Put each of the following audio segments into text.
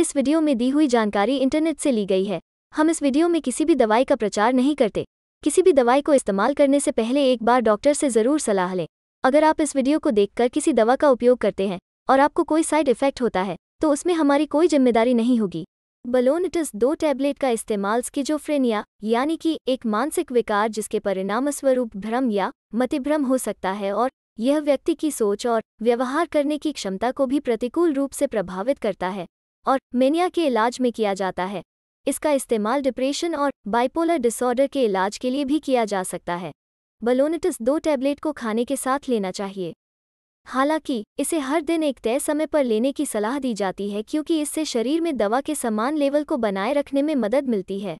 इस वीडियो में दी हुई जानकारी इंटरनेट से ली गई है हम इस वीडियो में किसी भी दवाई का प्रचार नहीं करते किसी भी दवाई को इस्तेमाल करने से पहले एक बार डॉक्टर से ज़रूर सलाह लें अगर आप इस वीडियो को देखकर किसी दवा का उपयोग करते हैं और आपको कोई साइड इफेक्ट होता है तो उसमें हमारी कोई जिम्मेदारी नहीं होगी बलोनिटिस दो टैबलेट का इस्तेमाल स्किजोफ्रेनिया यानी कि एक मानसिक विकार जिसके परिणामस्वरूप भ्रम या मतिभ्रम हो सकता है और यह व्यक्ति की सोच और व्यवहार करने की क्षमता को भी प्रतिकूल रूप से प्रभावित करता है और मेनिया के इलाज में किया जाता है इसका इस्तेमाल डिप्रेशन और बाइपोलर डिसऑर्डर के इलाज के लिए भी किया जा सकता है बलोनिटिस दो टैबलेट को खाने के साथ लेना चाहिए हालांकि इसे हर दिन एक तय समय पर लेने की सलाह दी जाती है क्योंकि इससे शरीर में दवा के समान लेवल को बनाए रखने में मदद मिलती है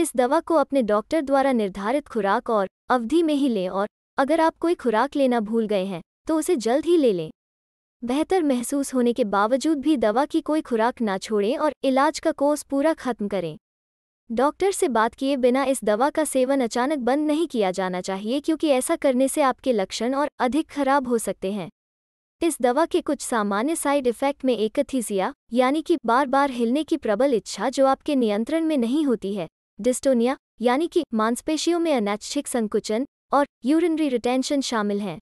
इस दवा को अपने डॉक्टर द्वारा निर्धारित खुराक और अवधि में ही लें और अगर आप कोई खुराक लेना भूल गए हैं तो उसे जल्द ही ले लें बेहतर महसूस होने के बावजूद भी दवा की कोई खुराक ना छोड़ें और इलाज का कोर्स पूरा खत्म करें डॉक्टर से बात किए बिना इस दवा का सेवन अचानक बंद नहीं किया जाना चाहिए क्योंकि ऐसा करने से आपके लक्षण और अधिक खराब हो सकते हैं इस दवा के कुछ सामान्य साइड इफ़ेक्ट में एकथीसिया यानी कि बार बार हिलने की प्रबल इच्छा जो आपके नियंत्रण में नहीं होती है डिस्टोनिया यानी कि मांसपेशियों में अनैच्छिक संकुचन और यूरिनरी रिटेंशन शामिल हैं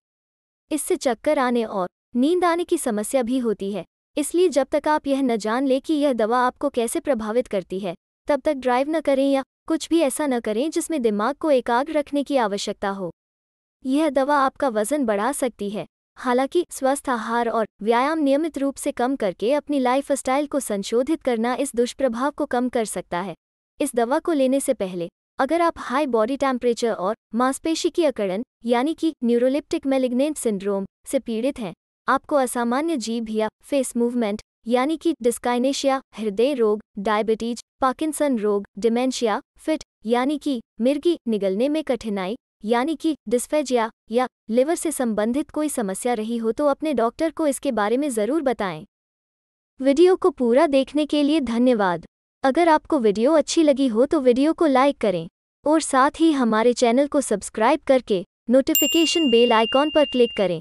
इससे चक्कर आने और नींद आने की समस्या भी होती है इसलिए जब तक आप यह न जान लें कि यह दवा आपको कैसे प्रभावित करती है तब तक ड्राइव न करें या कुछ भी ऐसा न करें जिसमें दिमाग को एकाग्र रखने की आवश्यकता हो यह दवा आपका वजन बढ़ा सकती है हालांकि स्वस्थ आहार और व्यायाम नियमित रूप से कम करके अपनी लाइफस्टाइल को संशोधित करना इस दुष्प्रभाव को कम कर सकता है इस दवा को लेने से पहले अगर आप हाई बॉडी टेम्परेचर और मांसपेशी की अकड़न यानी कि न्यूरोलिप्टिक मेलिग्नेंट सिंड्रोम से पीड़ित हैं आपको असामान्य जीभ या फेस मूवमेंट यानी कि डिस्काइनेशिया हृदय रोग डायबिटीज पार्किंसन रोग डिमेंशिया फिट यानी कि मिर्गी निगलने में कठिनाई यानी कि डिस्फेजिया या लिवर से संबंधित कोई समस्या रही हो तो अपने डॉक्टर को इसके बारे में ज़रूर बताएं वीडियो को पूरा देखने के लिए धन्यवाद अगर आपको वीडियो अच्छी लगी हो तो वीडियो को लाइक करें और साथ ही हमारे चैनल को सब्सक्राइब करके नोटिफिकेशन बेल आइकॉन पर क्लिक करें